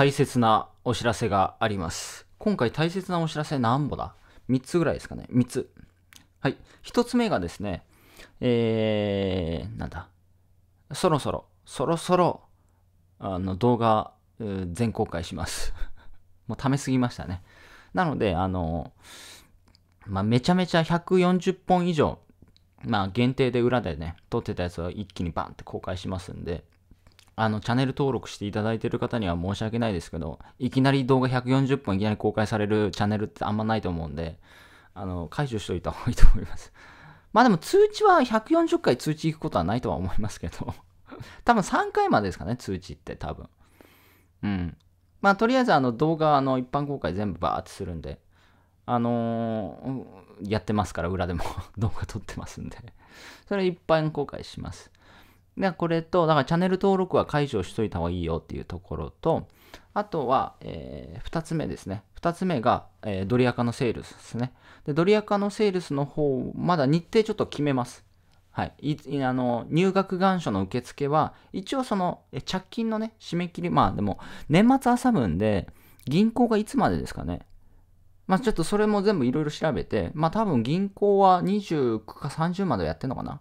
大切なお知らせがあります。今回大切なお知らせ何本だ ?3 つぐらいですかね。3つ。はい。1つ目がですね、えー、なんだ。そろそろ、そろそろ、あの、動画、全公開します。もうためすぎましたね。なので、あの、まあ、めちゃめちゃ140本以上、まあ、限定で裏でね、撮ってたやつを一気にバンって公開しますんで、あの、チャンネル登録していただいてる方には申し訳ないですけど、いきなり動画140本いきなり公開されるチャンネルってあんまないと思うんで、あの、解除しといた方がいいと思います。まあでも通知は140回通知行くことはないとは思いますけど、多分3回までですかね、通知って多分。うん。まあとりあえずあの動画あの一般公開全部バーってするんで、あのー、やってますから裏でも 動画撮ってますんで、それ一般公開します。で、これと、だからチャンネル登録は解除しといた方がいいよっていうところと、あとは、えー、2つ目ですね。2つ目が、えー、ドリアカのセールスですね。で、ドリアカのセールスの方、まだ日程ちょっと決めます。はい。いあの入学願書の受付は、一応その、着金のね、締め切り、まあでも、年末朝分で、銀行がいつまでですかね。まあちょっとそれも全部いろいろ調べて、まあ多分銀行は29か30までやってんのかな。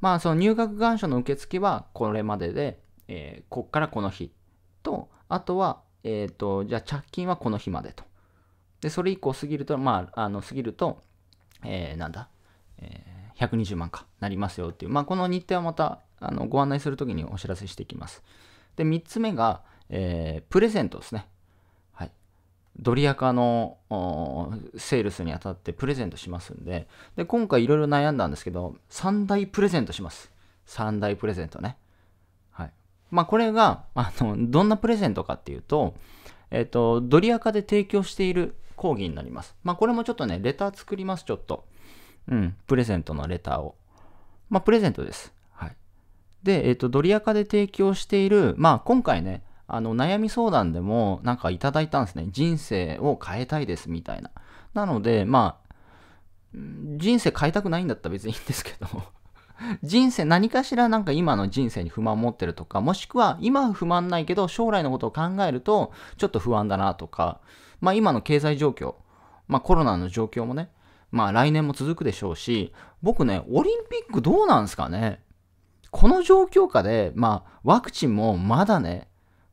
まあその入学願書の受付はこれまでで、えー、こっからこの日と、あとは、えっ、ー、と、じゃあ着金はこの日までと。で、それ以降過ぎると、まあ、あの、過ぎると、えー、なんだ、えー、120万か、なりますよっていう、まあ、この日程はまた、あの、ご案内するときにお知らせしていきます。で、3つ目が、えー、プレゼントですね。ドリアカのセールスにあたってプレゼントしますんで、で、今回いろいろ悩んだんですけど、3大プレゼントします。3大プレゼントね。はい。まあ、これが、あの、どんなプレゼントかっていうと、えっ、ー、と、ドリアカで提供している講義になります。まあ、これもちょっとね、レター作ります、ちょっと。うん、プレゼントのレターを。まあ、プレゼントです。はい。で、えっ、ー、と、ドリアカで提供している、まあ、今回ね、あの、悩み相談でもなんかいただいたんですね。人生を変えたいですみたいな。なので、まあ、人生変えたくないんだったら別にいいんですけど 人生何かしらなんか今の人生に不満を持ってるとか、もしくは今は不満ないけど将来のことを考えるとちょっと不安だなとか、まあ今の経済状況、まあコロナの状況もね、まあ来年も続くでしょうし、僕ね、オリンピックどうなんですかねこの状況下で、まあワクチンもまだね、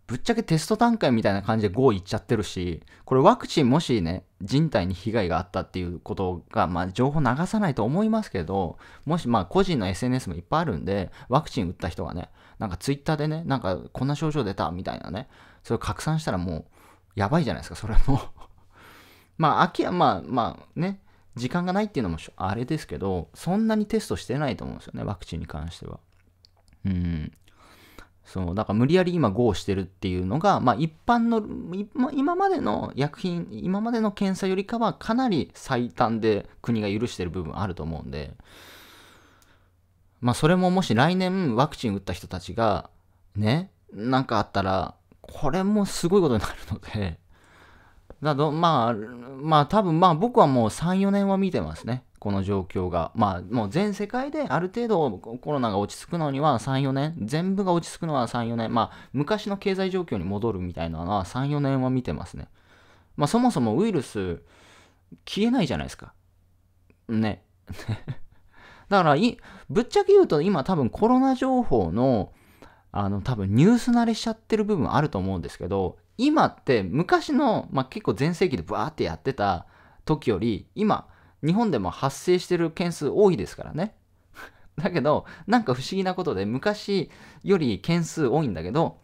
ぶっちゃけテスト段階みたいな感じで5いっちゃってるし、これワクチンもしね、人体に被害があったっていうことが、まあ情報流さないと思いますけど、もしまあ個人の SNS もいっぱいあるんで、ワクチン打った人がね、なんかツイッターでね、なんかこんな症状出たみたいなね、それ拡散したらもうやばいじゃないですか、それも まあ秋はまあまあね、時間がないっていうのもあれですけど、そんなにテストしてないと思うんですよね、ワクチンに関しては。うん。そのだから無理やり今 GO してるっていうのが、まあ、一般の今までの薬品今までの検査よりかはかなり最短で国が許してる部分あると思うんで、まあ、それももし来年ワクチン打った人たちがね何かあったらこれもすごいことになるのでなど、まあ、まあ多分まあ僕はもう3、4年は見てますね。この状況が。まあもう全世界である程度コロナが落ち着くのには3、4年、全部が落ち着くのは3、4年、まあ昔の経済状況に戻るみたいなのは3、4年は見てますね。まあそもそもウイルス消えないじゃないですか。ね。だからい、ぶっちゃけ言うと今多分コロナ情報のあの多分ニュース慣れしちゃってる部分あると思うんですけど今って昔の、まあ、結構全盛期でバーってやってた時より今日本でも発生してる件数多いですからね。だけどなんか不思議なことで昔より件数多いんだけど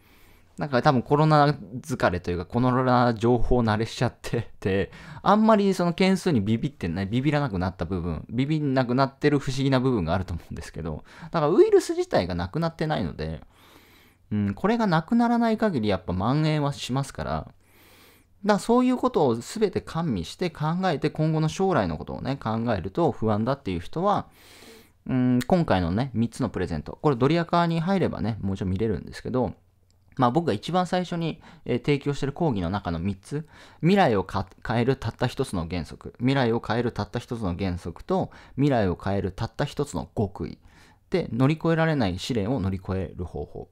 なんか多分コロナ疲れというかコロナ情報慣れしちゃってて あんまりその件数にビビってないビビらなくなった部分ビビんなくなってる不思議な部分があると思うんですけどだからウイルス自体がなくなってないのでうん、これがなくならない限りやっぱ蔓延はしますから、だからそういうことを全て完備して考えて今後の将来のことをね、考えると不安だっていう人は、うん、今回のね、3つのプレゼント。これドリアカーに入ればね、もちろん見れるんですけど、まあ僕が一番最初に提供してる講義の中の3つ、未来を変えるたった1つの原則、未来を変えるたった1つの原則と、未来を変えるたった1つの極意。で、乗り越えられない試練を乗り越える方法。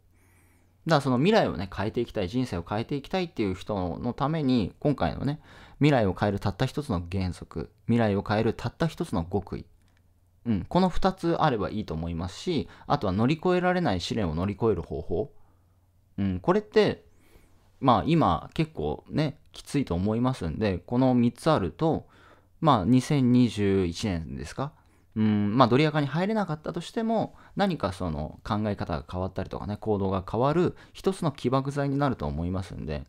だからその未来をね、変えていきたい、人生を変えていきたいっていう人のために、今回のね、未来を変えるたった一つの原則、未来を変えるたった一つの極意。うん、この2つあればいいと思いますし、あとは乗り越えられない試練を乗り越える方法。うん、これって、まあ今結構ね、きついと思いますんで、この3つあると、まあ2021年ですかうんまあ、ドリアカに入れなかったとしても何かその考え方が変わったりとかね行動が変わる一つの起爆剤になると思いますんで、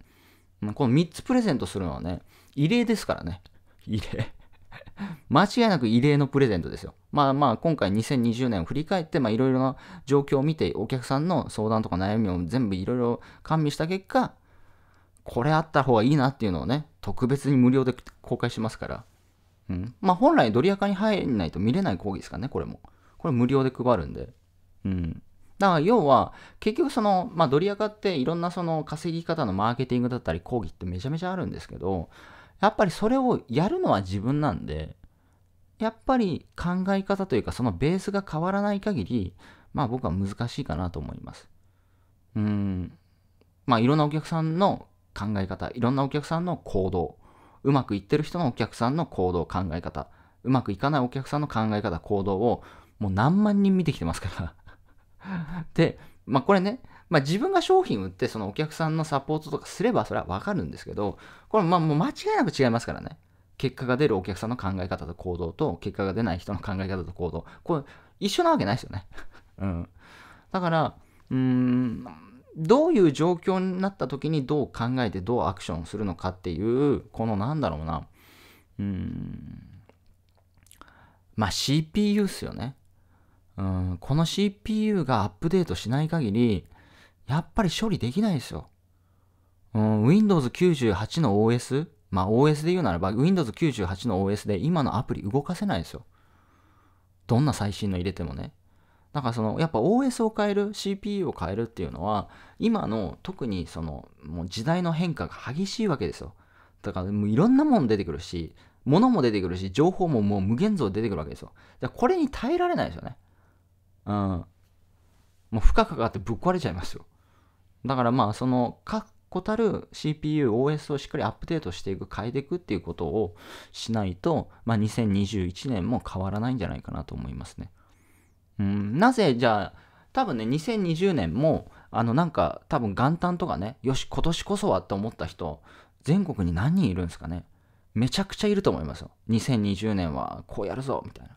この3つプレゼントするのはね異例ですからね異例 間違いなく異例のプレゼントですよまあまあ今回2020年を振り返っていろいろな状況を見てお客さんの相談とか悩みを全部いろいろ完備した結果これあった方がいいなっていうのをね特別に無料で公開しますからうん。まあ本来ドリアカに入んないと見れない講義ですからね、これも。これ無料で配るんで。うん。だから要は、結局その、まあドリアカっていろんなその稼ぎ方のマーケティングだったり講義ってめちゃめちゃあるんですけど、やっぱりそれをやるのは自分なんで、やっぱり考え方というかそのベースが変わらない限り、まあ僕は難しいかなと思います。うん。まあいろんなお客さんの考え方、いろんなお客さんの行動、うまくいってる人のお客さんの行動、考え方、うまくいかないお客さんの考え方、行動をもう何万人見てきてますから で、まあこれね、まあ自分が商品売ってそのお客さんのサポートとかすればそれはわかるんですけど、これまあもう間違いなく違いますからね。結果が出るお客さんの考え方と行動と、結果が出ない人の考え方と行動。これ一緒なわけないですよね うん。だから、うーん、どういう状況になった時にどう考えてどうアクションするのかっていうこのなんだろうなうんまあ CPU っすよねうんこの CPU がアップデートしない限りやっぱり処理できないですよ、うん、Windows98 の OS まあ OS で言うならば Windows98 の OS で今のアプリ動かせないですよどんな最新の入れてもねだからそのやっぱ OS を変える CPU を変えるっていうのは今の特にそのもう時代の変化が激しいわけですよだからもういろんなもん出てくるし物も出てくるし情報ももう無限像出てくるわけですよだからこれに耐えられないですよねうんもう負荷かかってぶっ壊れちゃいますよだからまあその確固たる CPU、OS をしっかりアップデートしていく、変えていくっていうことをしないと、まあ、2021年も変わらないんじゃないかなと思いますね。うん、なぜじゃあ多分ね2020年もあのなんか多分元旦とかねよし今年こそはって思った人全国に何人いるんですかねめちゃくちゃいると思いますよ2020年はこうやるぞみたいな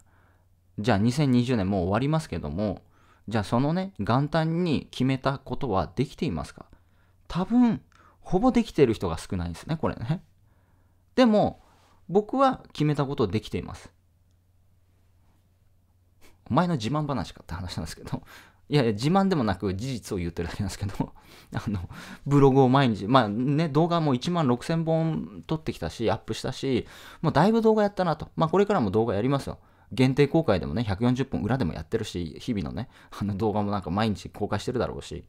じゃあ2020年もう終わりますけどもじゃあそのね元旦に決めたことはできていますか多分ほぼできてる人が少ないんですねこれねでも僕は決めたことできていますお前の自慢話かって話なんですけど、いやいや、自慢でもなく事実を言ってるだけなんですけど、あの、ブログを毎日、まあね、動画も1万6000本撮ってきたし、アップしたし、もうだいぶ動画やったなと。まあこれからも動画やりますよ。限定公開でもね、140本裏でもやってるし、日々のね、あの動画もなんか毎日公開してるだろうし、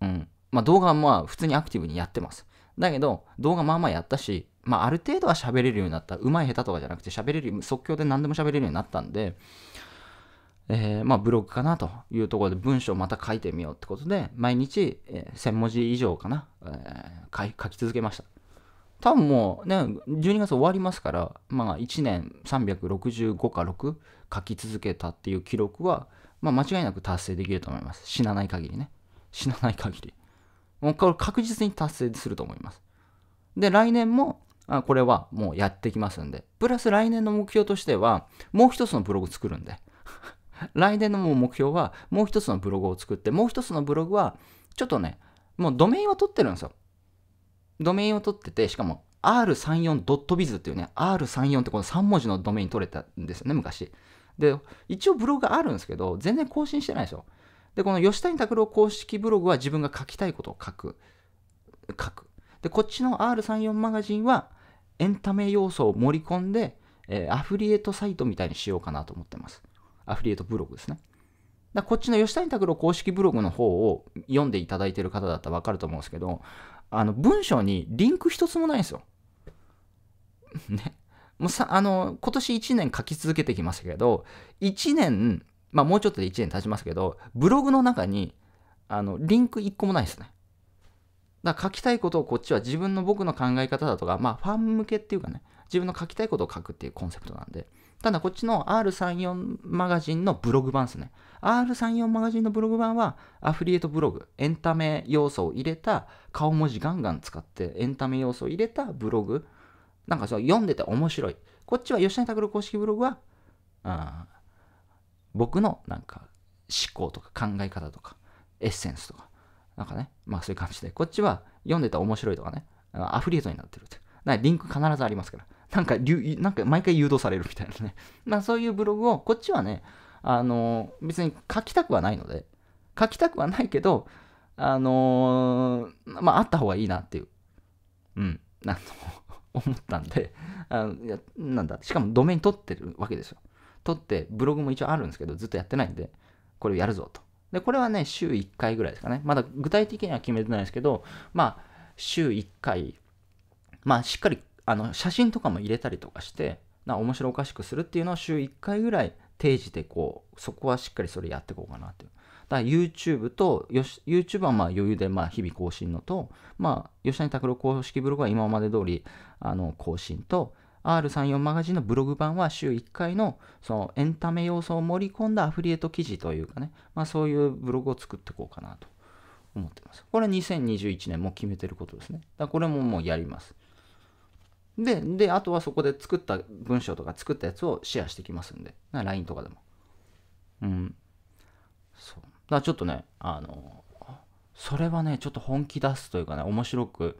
うん。まあ動画はまあ普通にアクティブにやってます。だけど、動画まあまあやったし、まあある程度は喋れるようになった。うまい下手とかじゃなくて喋れる、即興で何でも喋れるようになったんで、えー、まあ、ブログかなというところで文章をまた書いてみようってことで、毎日、えー、1000文字以上かな、えー、書き続けました。多分もうね、12月終わりますから、まあ1年365か6書き続けたっていう記録は、まあ間違いなく達成できると思います。死なない限りね。死なない限り。もうこれ確実に達成すると思います。で、来年も、あこれはもうやってきますんで。プラス来年の目標としては、もう一つのブログ作るんで。来年のもう目標は、もう一つのブログを作って、もう一つのブログは、ちょっとね、もうドメインは取ってるんですよ。ドメインを取ってて、しかも r34.biz っていうね、r34 ってこの3文字のドメイン取れたんですよね、昔。で、一応ブログがあるんですけど、全然更新してないでしょ。で、この吉谷拓郎公式ブログは自分が書きたいことを書く。書く。で、こっちの R34 マガジンはエンタメ要素を盛り込んで、えー、アフリエイトサイトみたいにしようかなと思ってます。アフィリエイトブログですね。だこっちの吉谷拓郎公式ブログの方を読んでいただいてる方だったらわかると思うんですけど、あの、文章にリンク一つもないんですよ。ね。もうさ、あの、今年1年書き続けてきましたけど、1年、まあもうちょっとで1年経ちますけど、ブログの中に、あの、リンク1個もないですね。だから書きたいことをこっちは自分の僕の考え方だとか、まあファン向けっていうかね、自分の書きたいことを書くっていうコンセプトなんで、ただこっちの R34 マガジンのブログ版ですね。R34 マガジンのブログ版はアフィリエイトブログ、エンタメ要素を入れた、顔文字ガンガン使ってエンタメ要素を入れたブログ。なんかそう読んでて面白い。こっちは吉谷拓郎公式ブログは、あ僕のなんか思考とか考え方とか、エッセンスとか、なんかね、まあそういう感じで、こっちは読んでた面白いとかね、アフリエイトになってるって。リンク必ずありますから。なんか、なんか毎回誘導されるみたいなね。まあそういうブログを、こっちはね、あの、別に書きたくはないので、書きたくはないけど、あのまああった方がいいなっていう、うん、なの思ったんで、あのいやなんだ、しかもドメイン取ってるわけですよ。取って、ブログも一応あるんですけど、ずっとやってないんで、これをやるぞと。で、これはね、週1回ぐらいですかね。まだ具体的には決めてないですけど、まあ、週1回、まあ、しっかりあの写真とかも入れたりとかしてな面白おかしくするっていうのを週1回ぐらい定時でこうそこはしっかりそれやっていこうかなっていうだ YouTube とよし YouTube はまあ余裕でまあ日々更新のとまあ吉谷拓郎公式ブログは今まで通りあの更新と R34 マガジンのブログ版は週1回のそのエンタメ要素を盛り込んだアフリエイト記事というかね、まあ、そういうブログを作っていこうかなと思ってます。これは2021年も決めてることですね。だこれももうやります。で、で、あとはそこで作った文章とか作ったやつをシェアしてきますんで。LINE とかでも。うん。そう。だからちょっとね、あの、それはね、ちょっと本気出すというかね、面白く、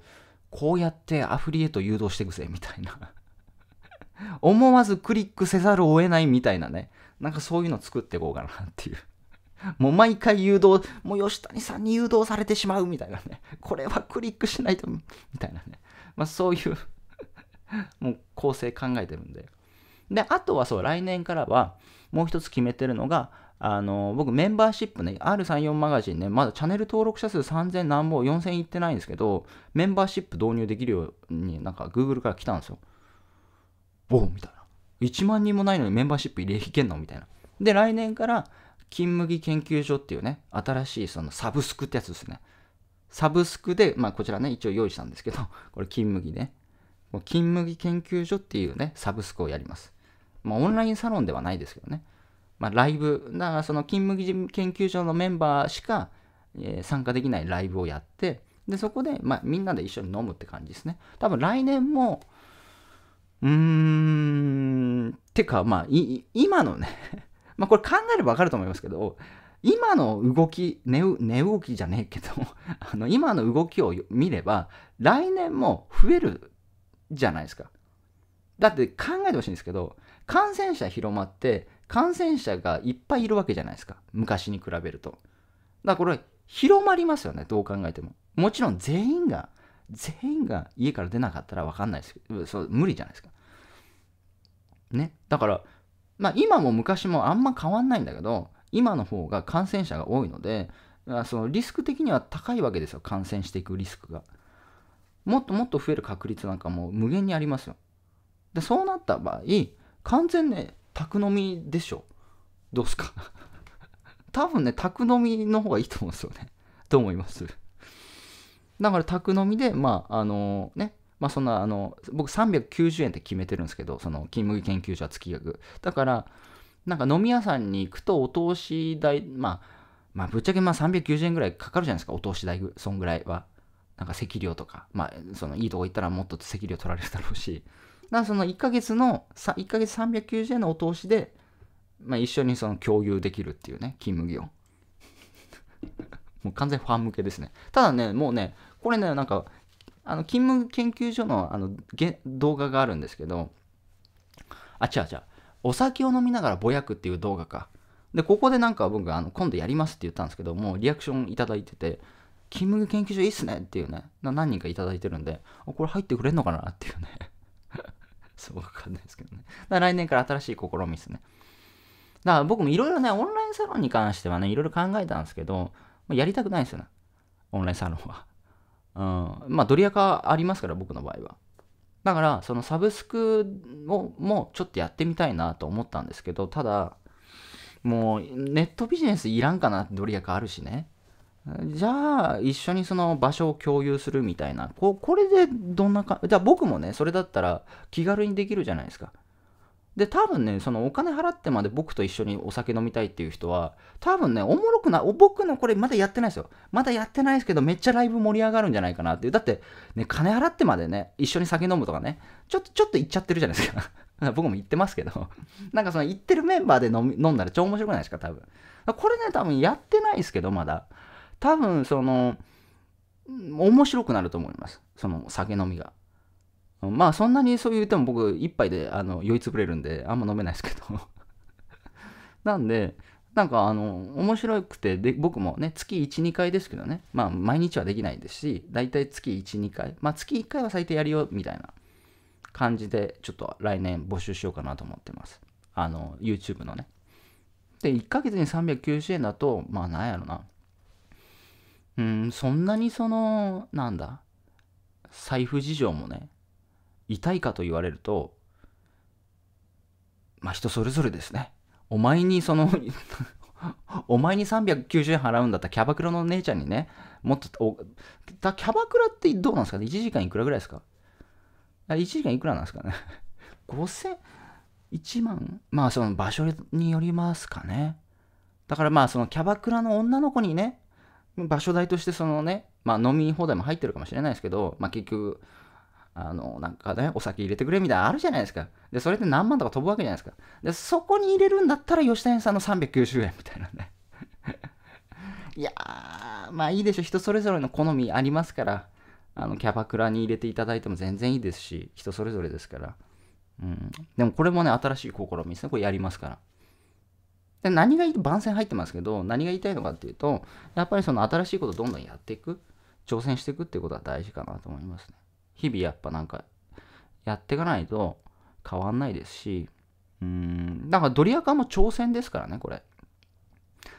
こうやってアフリエと誘導していくぜ、みたいな 思わずクリックせざるを得ないみたいなね。なんかそういうの作っていこうかなっていうもう毎回誘導、もう吉谷さんに誘導されてしまうみたいなね。これはクリックしないと、みたいなね。まあそういう もう構成考えてるんで。で、あとはそう、来年からは、もう一つ決めてるのが、あの、僕メンバーシップね、R34 マガジンね、まだチャンネル登録者数3000何本、4000いってないんですけど、メンバーシップ導入できるように、なんか Google から来たんですよ。おみたいな。1万人もないのにメンバーシップ入れ引けんのみたいな。で、来年から、金麦研究所っていうね、新しいそのサブスクってやつですね。サブスクで、まあこちらね、一応用意したんですけど、これ金麦ね。金麦研究所っていうね、サブスクをやります。まあ、オンラインサロンではないですけどね。まあ、ライブ、だからその金麦研究所のメンバーしか、え参加できないライブをやって、で、そこで、まみんなで一緒に飲むって感じですね。多分来年も、うーん、てか、まあ、今のね まこれ考えればわかると思いますけど、今の動き、値、動きじゃねえけど あの、今の動きを見れば、来年も増えるじゃないですか。だって考えてほしいんですけど、感染者広まって、感染者がいっぱいいるわけじゃないですか。昔に比べると。だからこれ、広まりますよね、どう考えても。もちろん全員が、全員が家から出なかったら分かんないですけど、そう無理じゃないですか。ね。だから、まあ今も昔もあんま変わんないんだけど、今の方が感染者が多いので、そのリスク的には高いわけですよ、感染していくリスクが。もっともっと増える確率なんかもう無限にありますよ。で、そうなった場合、完全ね、宅飲みでしょ。どうすか 多分ね、宅飲みの方がいいと思うんですよね。と思います。だから宅飲みで、まあ、あのね、まあそんな、あの、僕390円って決めてるんですけど、その、金麦研究所は月額。だから、なんか飲み屋さんに行くとお通し代、まあ、まあ、ぶっちゃけまあ390円ぐらいかかるじゃないですか、お通し代、そんぐらいは。なんか席料とか、まあ、そのいいとこ行ったらもっと席料取られるだろうし、だ からその1ヶ月の、1ヶ月390円のお通しで、まあ、一緒にその共有できるっていうね、金麦を。もう完全ファン向けですね。ただね、もうね、これね、なんか、あの、勤務研究所のあの動画があるんですけど、あ、違う違う。お酒を飲みながらぼやくっていう動画か。で、ここでなんか僕、あの今度やりますって言ったんですけど、もうリアクションいただいてて、勤務研究所いいっすねっていうね、何人か頂いてるんで、これ入ってくれんのかなっていうね。そうわかんないですけどね。だ来年から新しい試みですね。だから僕もいろいろね、オンラインサロンに関してはね、いろいろ考えたんですけど、やりたくないですよね。オンラインサロンは。うん。まあ、ドリア化ありますから、僕の場合は。だから、そのサブスクをもうちょっとやってみたいなと思ったんですけど、ただ、もうネットビジネスいらんかな、ドリア化あるしね。じゃあ、一緒にその場所を共有するみたいな。ここれでどんなか、じゃあ僕もね、それだったら気軽にできるじゃないですか。で、多分ね、そのお金払ってまで僕と一緒にお酒飲みたいっていう人は、多分ね、おもろくな、僕のこれまだやってないですよ。まだやってないですけど、めっちゃライブ盛り上がるんじゃないかなっていう。だって、ね、金払ってまでね、一緒に酒飲むとかね、ちょっと、ちょっと行っちゃってるじゃないですか。僕も行ってますけど なんかその行ってるメンバーで飲み飲んだら超面白くないですか、多分。これね、多分やってないですけど、まだ。多分その、面白くなると思います。その酒飲みが。まあそんなにそう言っても僕一杯であの酔いつぶれるんであんま飲めないですけど なんで、なんかあの、面白くてで、僕もね、月1、2回ですけどね、まあ毎日はできないですし、だいたい月1、2回、まあ月1回は最低やるよみたいな感じで、ちょっと来年募集しようかなと思ってます。あの、YouTube のね。で、1ヶ月に390円だと、まあなんやろな。うん、そんなにその、なんだ、財布事情もね、痛いかと言われると、まあ人それぞれですね。お前にその お前に390円払うんだったらキャバクラの姉ちゃんにね、もっと、だキャバクラってどうなんですかね ?1 時間いくらぐらいですか ?1 時間いくらなんですかね ?5000、1 万まあその場所によりますかね。だからまあそのキャバクラの女の子にね、場所代としてそのね、まあ、飲み放題も入ってるかもしれないですけど、まあ、結局、あの、なんかね、お酒入れてくれみたいなのあるじゃないですか。で、それで何万とか飛ぶわけじゃないですか。で、そこに入れるんだったら吉田屋さんの390円みたいなね。いやー、まあいいでしょ。人それぞれの好みありますから、あの、キャバクラに入れていただいても全然いいですし、人それぞれですから。うん。でもこれもね、新しい試みですね。これやりますから。で何がいい番宣入ってますけど何が言いたいのかっていうとやっぱりその新しいことをどんどんやっていく挑戦していくっていうことは大事かなと思いますね日々やっぱなんかやっていかないと変わんないですしうんだからドリアカも挑戦ですからねこれ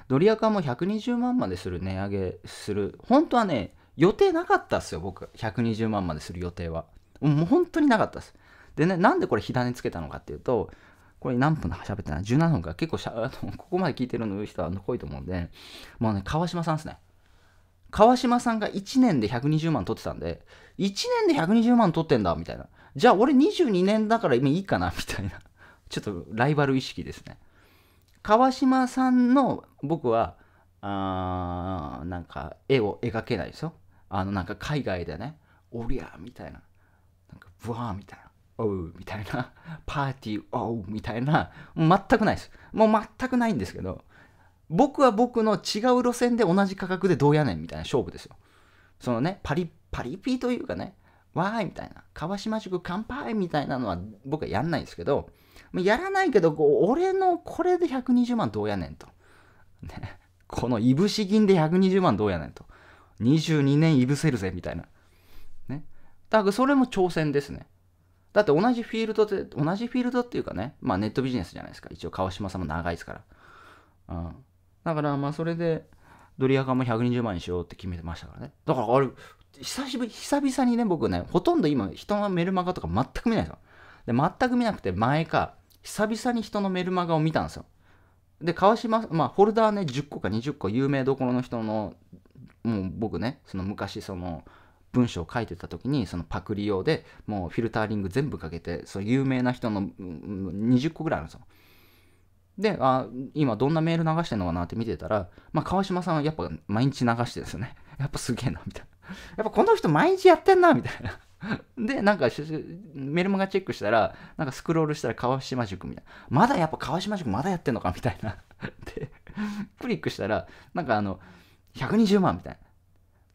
ドリアカも120万までする値上げする本当はね予定なかったっすよ僕120万までする予定はもう本当になかったっすでねなんでこれ火種つけたのかっていうとこれ何分喋ってない ?17 分か。結構しゃ、ここまで聞いてるの人は濃いと思うんで、もうね、川島さんですね。川島さんが1年で120万取ってたんで、1年で120万取ってんだ、みたいな。じゃあ俺22年だから今いいかな、みたいな。ちょっとライバル意識ですね。川島さんの僕は、あーなんか絵を描けないですよ。あのなんか海外でね、おりゃみたいな、なんかブワーみたいな。おうみたいな、パーティー、おうみたいな、全くないです。もう全くないんですけど、僕は僕の違う路線で同じ価格でどうやねんみたいな勝負ですよ。そのね、パリ、パリピーというかね、わーいみたいな、川島塾乾杯みたいなのは僕はやんないんですけど、やらないけど、俺のこれで120万どうやねんと。ね、このいぶし銀で120万どうやねんと。22年いぶせるぜみたいな。ね。だからそれも挑戦ですね。だって同じフィールドで、同じフィールドっていうかね、まあネットビジネスじゃないですか。一応川島さんも長いですから。うん。だからまあそれで、ドリアカも120万にしようって決めてましたからね。だからあれ、久しぶり、久々にね、僕ね、ほとんど今、人のメルマガとか全く見ないですよ。で、全く見なくて、前か、久々に人のメルマガを見たんですよ。で、川島、まあ、フォルダーね、10個か20個、有名どころの人の、もう僕ね、その昔、その、文章を書いてた時にそのパクリ用でもうフィルタリング全部かけてその有名な人の20個ぐらいあるんですよ。であ今どんなメール流してんのかなって見てたら、まあ、川島さんはやっぱ毎日流してですよね やっぱすげえなみたいな やっぱこの人毎日やってんなみたいな で、なんか、メルマガチェックしたら、なんかスクロールしたら川島塾みたいな。まだやっぱ川島塾まだやってんのかみたいな。で、クリックしたら、なんかあの、120万みたいな。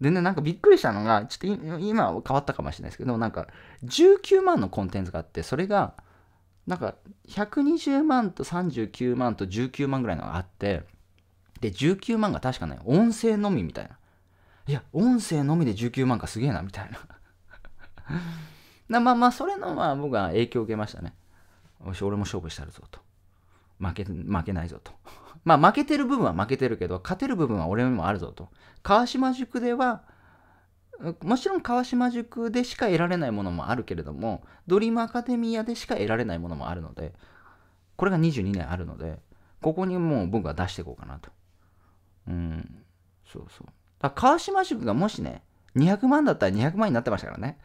でね、なんかびっくりしたのが、ちょっと今は変わったかもしれないですけど、なんか19万のコンテンツがあって、それが、なんか120万と39万と19万ぐらいのがあって、で、19万が確かね、音声のみみたいな。いや、音声のみで19万かすげえな、みたいな。まあまあ、それのまあ僕は影響を受けましたね。し、俺も勝負したるぞと。負け、負けないぞと。まあ負けてる部分は負けてるけど、勝てる部分は俺にもあるぞと。川島塾では、もちろん川島塾でしか得られないものもあるけれども、ドリームアカデミアでしか得られないものもあるので、これが22年あるので、ここにもう僕は出していこうかなと。うん、そうそう。だ川島塾がもしね、200万だったら200万になってましたからね。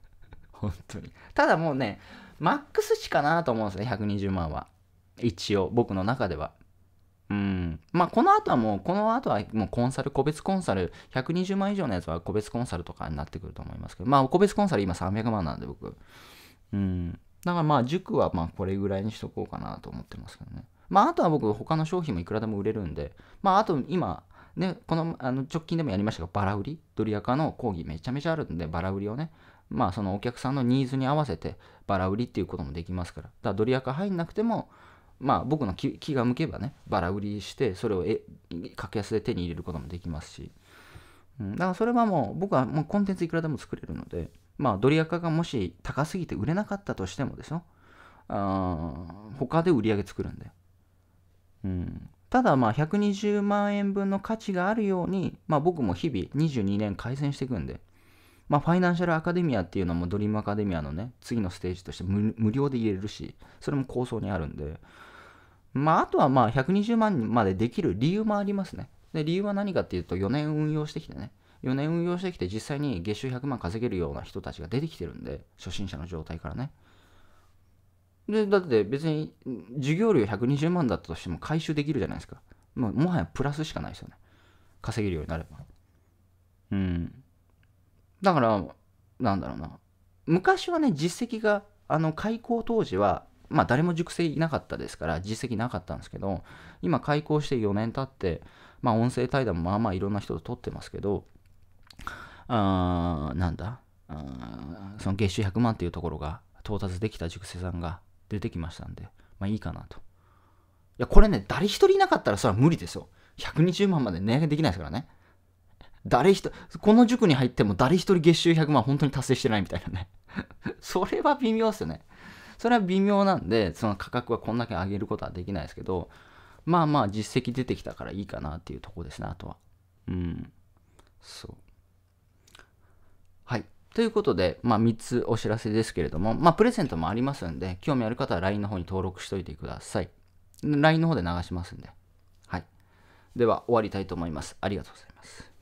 本当に。ただもうね、マックス値かなと思うんですね、120万は。一応、僕の中では。うん。まあ、この後はもう、この後はもうコンサル、個別コンサル、120万以上のやつは個別コンサルとかになってくると思いますけど、まあ、個別コンサル今300万なんで僕。うん。だからまあ、塾はまあ、これぐらいにしとこうかなと思ってますけどね。まあ、あとは僕、他の商品もいくらでも売れるんで、まあ、あと今、ね、このあの直近でもやりましたが、バラ売り、ドリアカの講義めちゃめちゃあるんで、バラ売りをね、まあ、そのお客さんのニーズに合わせて、バラ売りっていうこともできますから、だからドリアカ入んなくても、まあ僕の気が向けばね、バラ売りして、それをえ格安で手に入れることもできますし、うん、だからそれはもう僕はもうコンテンツいくらでも作れるので、まあドリアカがもし高すぎて売れなかったとしてもですよ、あ他で売り上げ作るんで。うん、ただまあ120万円分の価値があるように、まあ、僕も日々22年改善していくんで、まあ、ファイナンシャルアカデミアっていうのもドリームアカデミアのね次のステージとして無料で入れるしそれも構想にあるんでまあ、あとはまあ120万までできる理由もありますね。で理由は何かっていうと4年運用してきてね4年運用してきて実際に月収100万稼げるような人たちが出てきてるんで初心者の状態からねでだって別に授業料120万だったとしても回収できるじゃないですかもうもはやプラスしかないですよね稼げるようになればうんだからなんだろうな昔はね実績があの開校当時はまあ誰も熟成いなかったですから、実績なかったんですけど、今開校して4年経って、まあ音声対談もまあまあいろんな人と撮ってますけど、あーなんだあーその月収100万っていうところが到達できた熟成さんが出てきましたんで、まあいいかなと。いや、これね、誰一人いなかったらそれは無理ですよ。120万まで値上げできないですからね。誰一人、この塾に入っても誰一人月収100万本当に達成してないみたいなね それは微妙ですよね。それは微妙なんで、その価格はこんだけ上げることはできないですけど、まあまあ実績出てきたからいいかなっていうとこですね、あとは。うん。そう。はい。ということで、まあ、3つお知らせですけれども、まあ、プレゼントもありますんで、興味ある方は LINE の方に登録しておいてください。LINE の方で流しますんで。はい。では、終わりたいと思います。ありがとうございます。